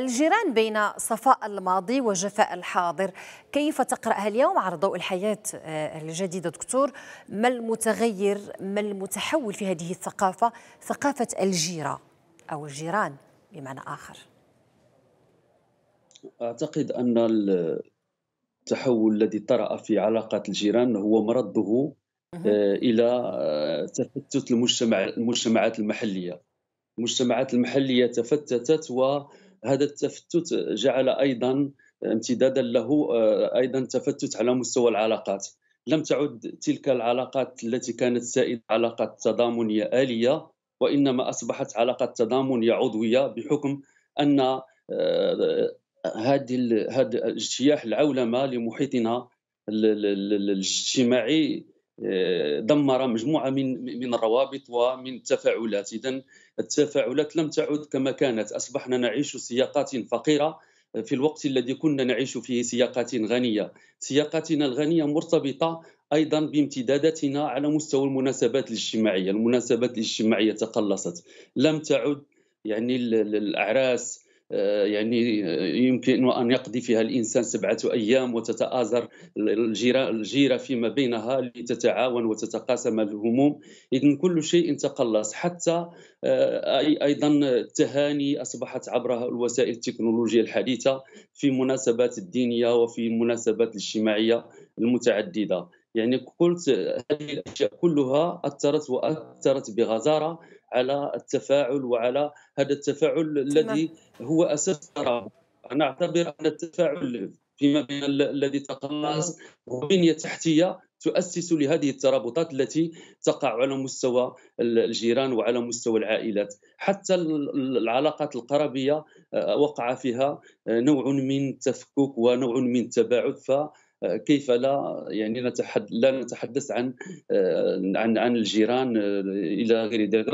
الجيران بين صفاء الماضي وجفاء الحاضر كيف تقرأها اليوم على ضوء الحياة آه، الجديدة دكتور ما المتغير ما المتحول في هذه الثقافة ثقافة الجيرة أو الجيران بمعنى آخر أعتقد أن التحول الذي طرأ في علاقات الجيران هو مرده آه، الى آه، تفتت المجتمع المجتمعات المحليه المجتمعات المحليه تفتتت و هذا التفتت جعل ايضا امتدادا له آه، ايضا تفتت على مستوى العلاقات لم تعد تلك العلاقات التي كانت سائده علاقات تضامنيه اليه وانما اصبحت علاقات تضامنيه عضويه بحكم ان آه، هذه هذا اجتياح العولمه لمحيطنا الاجتماعي دمر مجموعه من من الروابط ومن التفاعلات اذا التفاعلات لم تعد كما كانت اصبحنا نعيش سياقات فقيره في الوقت الذي كنا نعيش فيه سياقات غنيه سياقاتنا الغنيه مرتبطه ايضا بامتداداتنا على مستوى المناسبات الاجتماعيه المناسبات الاجتماعيه تقلصت لم تعد يعني الاعراس آه، يعني آه، يمكن ان يقضي فيها الانسان سبعه ايام وتتآزر الجيره الجيره فيما بينها لتتعاون وتتقاسم الهموم اذا كل شيء تقلص حتى آه، ايضا التهاني اصبحت عبر الوسائل التكنولوجيا الحديثه في مناسبات الدينيه وفي المناسبات الاجتماعيه المتعدده يعني قلت هذه الاشياء كلها اثرت واثرت بغزاره على التفاعل وعلى هذا التفاعل الذي هو اساس الترابط انا اعتبر ان التفاعل فيما بين الذي تقلص وبنيه تحتيه تؤسس لهذه الترابطات التي تقع على مستوى الجيران وعلى مستوى العائلات حتى العلاقات القرابيه آه، وقع فيها آه، نوع من التفكك ونوع من التباعد ف كيف لا يعني نتحد لا نتحدث عن آه، عن عن الجيران آه، الى غير ذلك